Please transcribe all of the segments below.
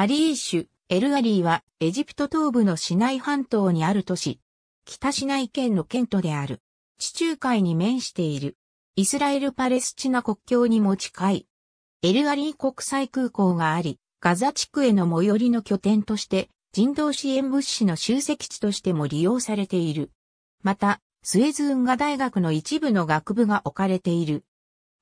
アリーシュ、エルアリーはエジプト東部のシナイ半島にある都市。北シナイ県の県都である。地中海に面している。イスラエル・パレスチナ国境にも近い。エルアリー国際空港があり、ガザ地区への最寄りの拠点として人道支援物資の集積地としても利用されている。また、スエズ運河大学の一部の学部が置かれている。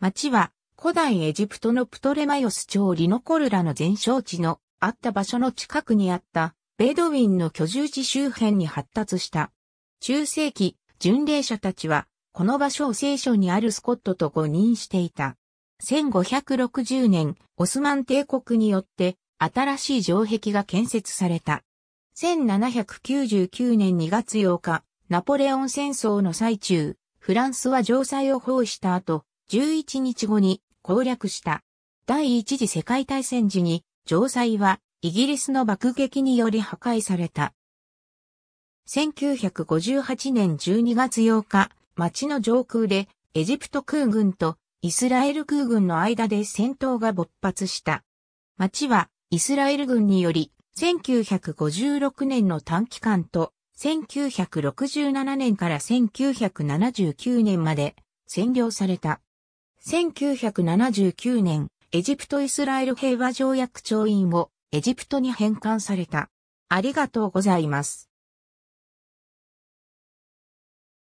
町は古代エジプトのプトレマヨス朝リノコルラの前哨地のあった場所の近くにあったベドウィンの居住地周辺に発達した。中世紀、巡礼者たちは、この場所を聖書にあるスコットと誤認していた。1560年、オスマン帝国によって、新しい城壁が建設された。1799年2月8日、ナポレオン戦争の最中、フランスは城塞を包囲した後、11日後に攻略した。第一次世界大戦時に城塞はイギリスの爆撃により破壊された。1958年12月8日、町の上空でエジプト空軍とイスラエル空軍の間で戦闘が勃発した。町はイスラエル軍により1956年の短期間と1967年から1979年まで占領された。1979年、エジプトイスラエル平和条約調印をエジプトに返還された。ありがとうございます。